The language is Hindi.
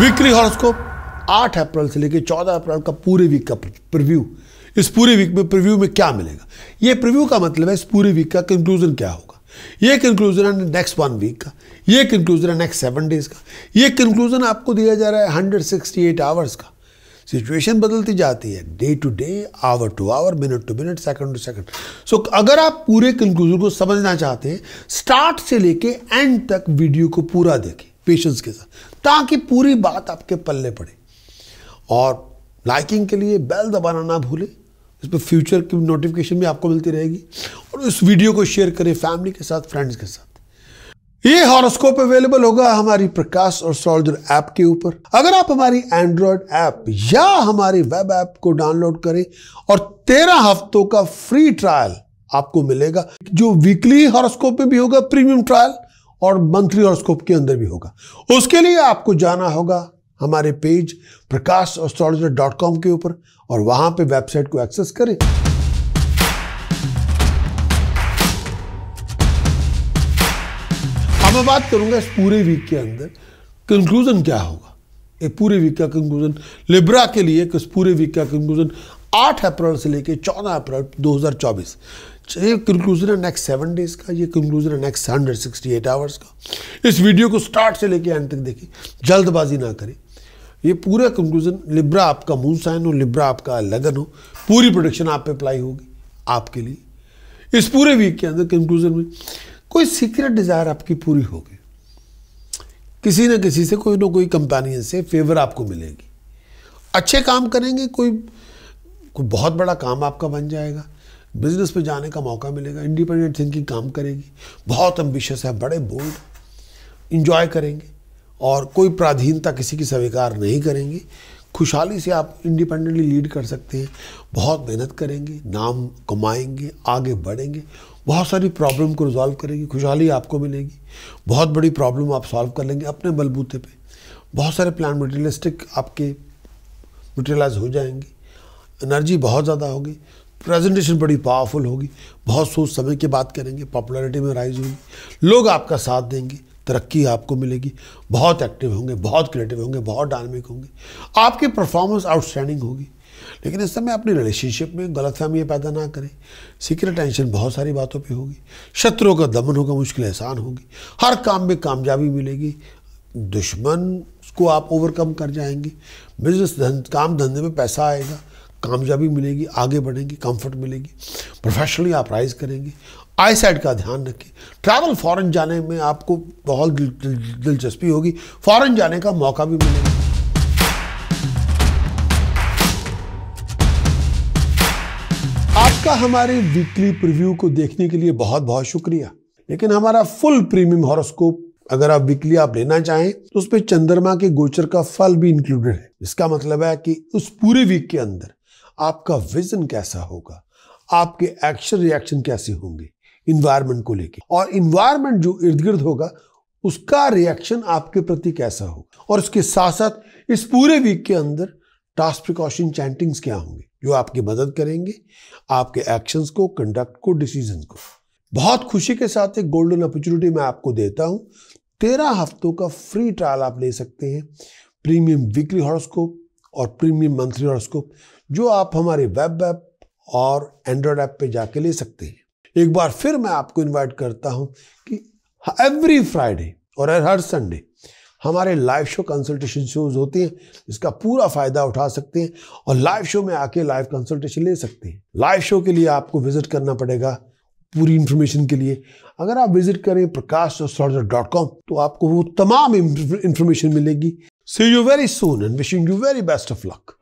वीकली हॉरोस्कोप 8 अप्रैल से लेकर 14 अप्रैल का पूरे वीक का प्रिव्यू इस पूरे वीक में प्रिव्यू में क्या मिलेगा ये प्रिव्यू का मतलब है इस पूरे वीक का कंक्लूजन क्या होगा ये कंक्लूजन है नेक्स्ट वन वीक का ये कंक्लूजन है नेक्स्ट सेवन डेज का ये कंक्लूजन आपको दिया जा रहा है हंड्रेड सिक्सटी एट आवर्स का सिचुएशन बदलती जाती है day to day hour to hour minute to minute second to second so अगर आप पूरे कंक्लूजन को समझना चाहते हैं स्टार्ट से लेके एंड तक वीडियो को पूरा देखें पेशेंस के साथ ताकि पूरी बात आपके पल्ले पड़े और लाइकिंग के लिए बेल दबाना ना भूलें पर फ्यूचर की नोटिफिकेशन भी आपको मिलती रहेगी और इस वीडियो को शेयर करें फैमिली के साथ फ्रेंड्स के साथ ये हॉरोस्कोप अवेलेबल होगा हमारी प्रकाश और सोल्जर ऐप के ऊपर अगर आप हमारी एंड्रॉयड ऐप या हमारी वेब ऐप को डाउनलोड करें और तेरह हफ्तों का फ्री ट्रायल आपको मिलेगा जो वीकली हॉरोस्कोप में भी होगा प्रीमियम ट्रायल और मंथली हॉरोस्कोप के अंदर भी होगा उसके लिए आपको जाना होगा हमारे page Prakash astrologer dot com के ऊपर और वहां पे वेबसाइट को एक्सेस करें अब मैं बात करूंगा इस पूरे वीक के अंदर कंक्लूजन क्या होगा ये पूरे वीक का कंक्लूजन लिब्रा के लिए इस पूरे वीक का कंक्लूजन आठ अप्रैल से लेकर चौदह अप्रैल 2024 ये कंक्लूजन है नेक्स्ट सेवन डेज का ये कंक्लूजन है next hundred sixty eight hours का इस वीडियो को स्टार्ट से लेकर एंड तक देखें जल्दबाजी ना करें ये पूरा कंक्लूजन लिब्रा आपका मून साइन हो लिब्रा आपका लगन हो पूरी प्रोडक्शन आप पे अप्लाई होगी आपके लिए इस पूरे वीक के अंदर कंक्लूजन में कोई सीक्रेट डिज़ायर आपकी पूरी होगी किसी न किसी से कोई ना कोई कंपेनियन से फेवर आपको मिलेगी अच्छे काम करेंगे कोई तो बहुत बड़ा काम आपका बन जाएगा बिजनेस पे जाने का मौका मिलेगा इंडिपेंडेंट थिंकिंग काम करेगी बहुत एम्बिशियस है बड़े बोल्ड इंजॉय करेंगे और कोई प्राधीनता किसी की स्वीकार नहीं करेंगे खुशहाली से आप इंडिपेंडेंटली लीड कर सकते हैं बहुत मेहनत करेंगे नाम कमाएंगे आगे बढ़ेंगे बहुत सारी प्रॉब्लम को रिजॉल्व करेंगे खुशहाली आपको मिलेगी बहुत बड़ी प्रॉब्लम आप सॉल्व कर लेंगे अपने बलबूते पे बहुत सारे प्लान मटेरियलिस्टिक आपके मटेरियलाइज हो जाएंगे एनर्जी बहुत ज़्यादा होगी प्रेजेंटेशन बड़ी पावरफुल होगी बहुत सोच समय की बात करेंगे पॉपुलैरिटी में राइज होगी लोग आपका साथ देंगे तरक्की आपको मिलेगी बहुत एक्टिव होंगे बहुत क्रिएटिव होंगे बहुत डायनामिक होंगे आपकी परफॉर्मेंस आउटस्टैंडिंग होगी लेकिन इस समय अपनी रिलेशनशिप में गलत फहमियाँ पैदा ना करें सीक्रेट टेंशन बहुत सारी बातों पे होगी शत्रुओं का दमन होगा मुश्किल आसान होगी हर काम में कामयाबी मिलेगी दुश्मन को आप ओवरकम कर जाएंगे बिजनेस धन, काम धंधे में पैसा आएगा कामयाबी मिलेगी आगे बढ़ेंगे कंफर्ट मिलेगी प्रोफेशनली आप राइज करेंगे आई साइड का ध्यान रखें ट्रैवल फॉरेन जाने में आपको बहुत दिलचस्पी होगी फॉरेन जाने का मौका भी मिलेगा आपका हमारे वीकली प्रीव्यू को देखने के लिए बहुत बहुत शुक्रिया लेकिन हमारा फुल प्रीमियम हॉरोस्कोप अगर आप वीकली आप लेना चाहें तो उसमें चंद्रमा के गोचर का फल भी इंक्लूडेड है इसका मतलब है कि उस पूरे वीक के अंदर आपका विजन कैसा होगा आपके एक्शन रिएक्शन कैसे होंगे इन्वायरमेंट को लेके और इन्वायरमेंट जो इर्द गिर्द होगा उसका रिएक्शन आपके प्रति कैसा होगा और उसके साथ साथ इस पूरे वीक के अंदर टास्क प्रिकॉशन चैंटिंग्स क्या होंगे जो आपकी मदद करेंगे आपके एक्शंस को कंडक्ट को डिसीजन को बहुत खुशी के साथ एक गोल्डन अपॉर्चुनिटी मैं आपको देता हूं तेरह हफ्तों का फ्री ट्रायल आप ले सकते हैं प्रीमियम वीकली हॉरोस्कोप और प्रीमियम मंथली हॉरोस्कोप जो आप हमारे वेब ऐप और एंड्रॉयड ऐप पे जाके ले सकते हैं एक बार फिर मैं आपको इनवाइट करता हूं कि एवरी फ्राइडे और हर संडे हमारे लाइव शो कंसल्टेशन शोज होते हैं इसका पूरा फ़ायदा उठा सकते हैं और लाइव शो में आके लाइव कंसल्टेशन ले सकते हैं लाइव शो के लिए आपको विजिट करना पड़ेगा पूरी इन्फॉर्मेशन के लिए अगर आप विजिट करें प्रकाश डॉट कॉम तो आपको वो तमाम इन्फॉर्मेशन मिलेगी See you very soon and wishing you very best of luck.